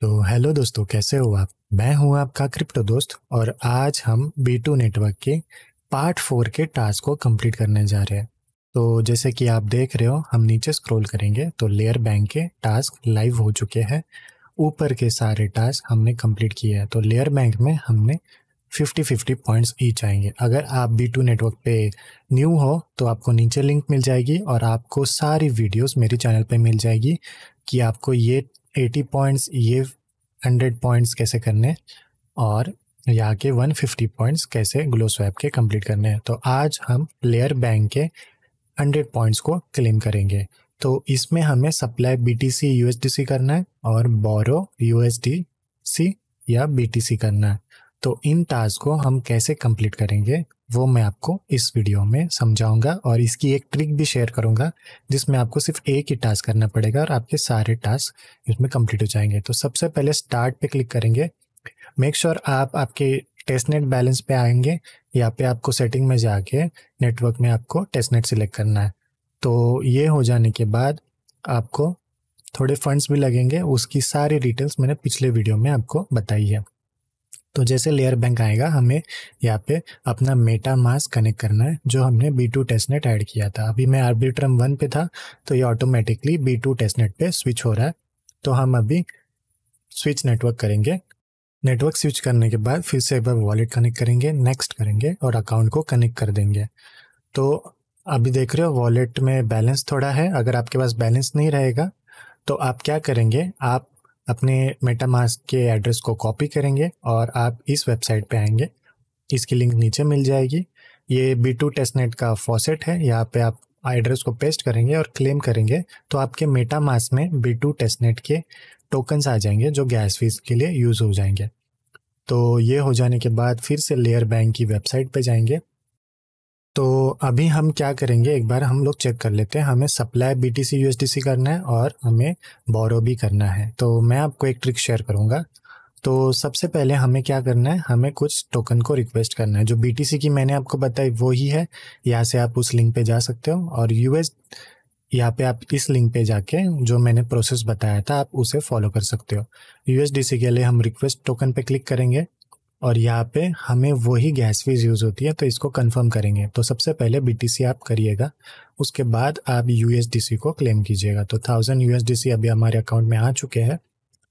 तो हेलो दोस्तों कैसे हो आप मैं हूं आपका क्रिप्टो दोस्त और आज हम टू नेटवर्क के पार्ट फोर के टास्क को कंप्लीट करने जा रहे हैं तो जैसे कि आप देख रहे हो हम नीचे स्क्रॉल करेंगे तो लेयर बैंक के टास्क लाइव हो चुके हैं ऊपर के सारे टास्क हमने कंप्लीट किए हैं तो लेयर बैंक में हमने फिफ्टी फिफ्टी पॉइंट्स ईच आएंगे अगर आप बी टू नेटवर्क पे न्यू हो तो आपको नीचे लिंक मिल जाएगी और आपको सारी वीडियोस मेरे चैनल पे मिल जाएगी कि आपको ये एटी पॉइंट्स ये हंड्रेड पॉइंट्स कैसे करने और यहाँ के वन फिफ्टी पॉइंट्स कैसे ग्लो स्वैप के कंप्लीट करने हैं तो आज हम प्लेयर बैंक के हंड्रेड पॉइंट्स को क्लेम करेंगे तो इसमें हमें supply B T C USDC करना है और बोरो यूएसडीसी या बीटीसी करना है तो इन टास्क को हम कैसे कंप्लीट करेंगे वो मैं आपको इस वीडियो में समझाऊंगा और इसकी एक ट्रिक भी शेयर करूंगा जिसमें आपको सिर्फ एक ही टास्क करना पड़ेगा और आपके सारे टास्क इसमें कंप्लीट हो जाएंगे तो सबसे पहले स्टार्ट पे क्लिक करेंगे मेक श्योर sure आप आपके टेस्टनेट बैलेंस पे आएंगे या पे आपको सेटिंग में जाके नेटवर्क में आपको टेस्टनेट सिलेक्ट करना है तो ये हो जाने के बाद आपको थोड़े फंड्स भी लगेंगे उसकी सारी डिटेल्स मैंने पिछले वीडियो में आपको बताई है तो जैसे लेयर बैंक आएगा हमें यहाँ पे अपना मेटा मास कनेक्ट करना है जो हमने बी टू टेस्टनेट ऐड किया था अभी मैं आर्बिट्रम वन पे था तो ये ऑटोमेटिकली बी टू टेस्टनेट पे स्विच हो रहा है तो हम अभी स्विच नेटवर्क करेंगे नेटवर्क स्विच करने के बाद फिर से एक बार वॉलेट कनेक्ट करेंगे नेक्स्ट करेंगे और अकाउंट को कनेक्ट कर देंगे तो अभी देख रहे हो वॉलेट में बैलेंस थोड़ा है अगर आपके पास बैलेंस नहीं रहेगा तो आप क्या करेंगे आप अपने मेटामास्क के एड्रेस को कॉपी करेंगे और आप इस वेबसाइट पे आएंगे इसकी लिंक नीचे मिल जाएगी ये बी टू टेस्टनेट का फॉसेट है यहाँ पे आप एड्रेस को पेस्ट करेंगे और क्लेम करेंगे तो आपके मेटामास में बी टू टेस्टनेट के टोकन्स आ जाएंगे जो गैस फीस के लिए यूज़ हो जाएंगे तो ये हो जाने के बाद फिर से लेयर बैंक की वेबसाइट पे जाएंगे तो अभी हम क्या करेंगे एक बार हम लोग चेक कर लेते हैं हमें सप्लाई बी टी सी करना है और हमें बोरो भी करना है तो मैं आपको एक ट्रिक शेयर करूँगा तो सबसे पहले हमें क्या करना है हमें कुछ टोकन को रिक्वेस्ट करना है जो बी की मैंने आपको बताई वो ही है यहाँ से आप उस लिंक पे जा सकते हो और यू एस यहाँ पे आप इस लिंक पे जाके जो मैंने प्रोसेस बताया था आप उसे फॉलो कर सकते हो यूएसडीसी के लिए हम रिक्वेस्ट टोकन पे क्लिक करेंगे और यहाँ पे हमें वही गैस फीस यूज़ होती है तो इसको कंफर्म करेंगे तो सबसे पहले बीटीसी आप करिएगा उसके बाद आप यूएसडीसी को क्लेम कीजिएगा तो थाउजेंड यूएसडीसी अभी हमारे अकाउंट में आ चुके हैं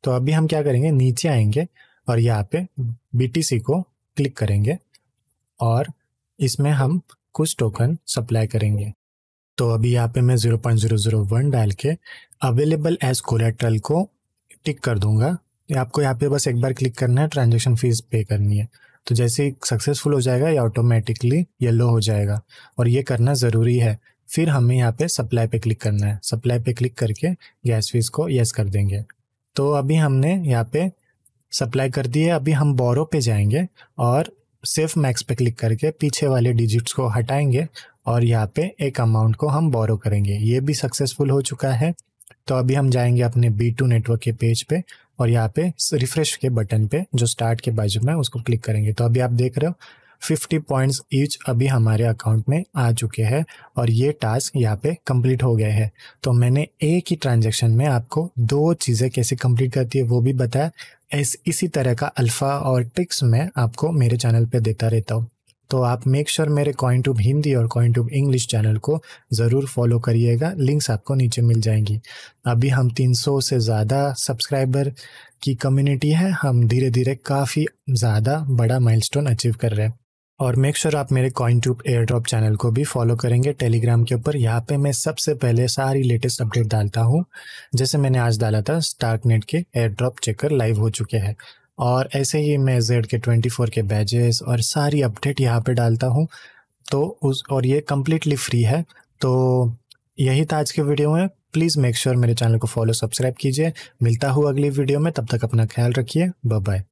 तो अभी हम क्या करेंगे नीचे आएंगे और यहाँ पे बीटीसी को क्लिक करेंगे और इसमें हम कुछ टोकन सप्लाई करेंगे तो अभी यहाँ पे मैं जीरो डाल के अवेलेबल एज कोलेट्रल को टिक कर दूंगा आपको यहाँ पे बस एक बार क्लिक करना है ट्रांजेक्शन फीस पे करनी है तो जैसे ही सक्सेसफुल हो जाएगा ये ऑटोमेटिकली येलो हो जाएगा और ये करना ज़रूरी है फिर हमें यहाँ पे सप्लाई पे क्लिक करना है सप्लाई पे क्लिक करके गैस फीस को यस कर देंगे तो अभी हमने यहाँ पे सप्लाई कर दी है अभी हम बोरो पे जाएंगे और सिर्फ मैक्स पे क्लिक करके पीछे वाले डिजिट्स को हटाएंगे और यहाँ पे एक अमाउंट को हम बोरो करेंगे ये भी सक्सेसफुल हो चुका है तो अभी हम जाएंगे अपने बी टू नेटवर्क के पेज पे और यहाँ पे रिफ्रेश के बटन पे जो स्टार्ट के बाजू में उसको क्लिक करेंगे तो अभी आप देख रहे हो 50 पॉइंट्स ईच अभी हमारे अकाउंट में आ चुके हैं और ये टास्क यहाँ पे कंप्लीट हो गए हैं तो मैंने एक ही ट्रांजेक्शन में आपको दो चीज़ें कैसे कंप्लीट करती है वो भी बताया इस इसी तरह का अल्फ़ा और ट्रिक्स मैं आपको मेरे चैनल पे देता रहता हूँ तो आप मेक श्योर sure मेरे कॉइन टूब हिंदी और कॉइन टूब इंग्लिश चैनल को ज़रूर फॉलो करिएगा लिंक्स आपको नीचे मिल जाएंगी अभी हम 300 से ज़्यादा सब्सक्राइबर की कम्युनिटी है हम धीरे धीरे काफ़ी ज़्यादा बड़ा माइलस्टोन अचीव कर रहे हैं और मेक श्योर sure आप मेरे coin tube airdrop channel को भी फॉलो करेंगे टेलीग्राम के ऊपर यहाँ पे मैं सबसे पहले सारी लेटेस्ट अपडेट डालता हूँ जैसे मैंने आज डाला था स्टार्क नेट के एयर ड्रॉप चेकर लाइव हो चुके हैं और ऐसे ही मैं जेड के ट्वेंटी फोर के बैजेस और सारी अपडेट यहाँ पे डालता हूँ तो उस और ये कम्प्लीटली फ्री है तो यही था आज के वीडियो में प्लीज़ मेक श्योर मेरे चैनल को फॉलो सब्सक्राइब कीजिए मिलता हूँ अगली वीडियो में तब तक अपना ख्याल रखिए बाय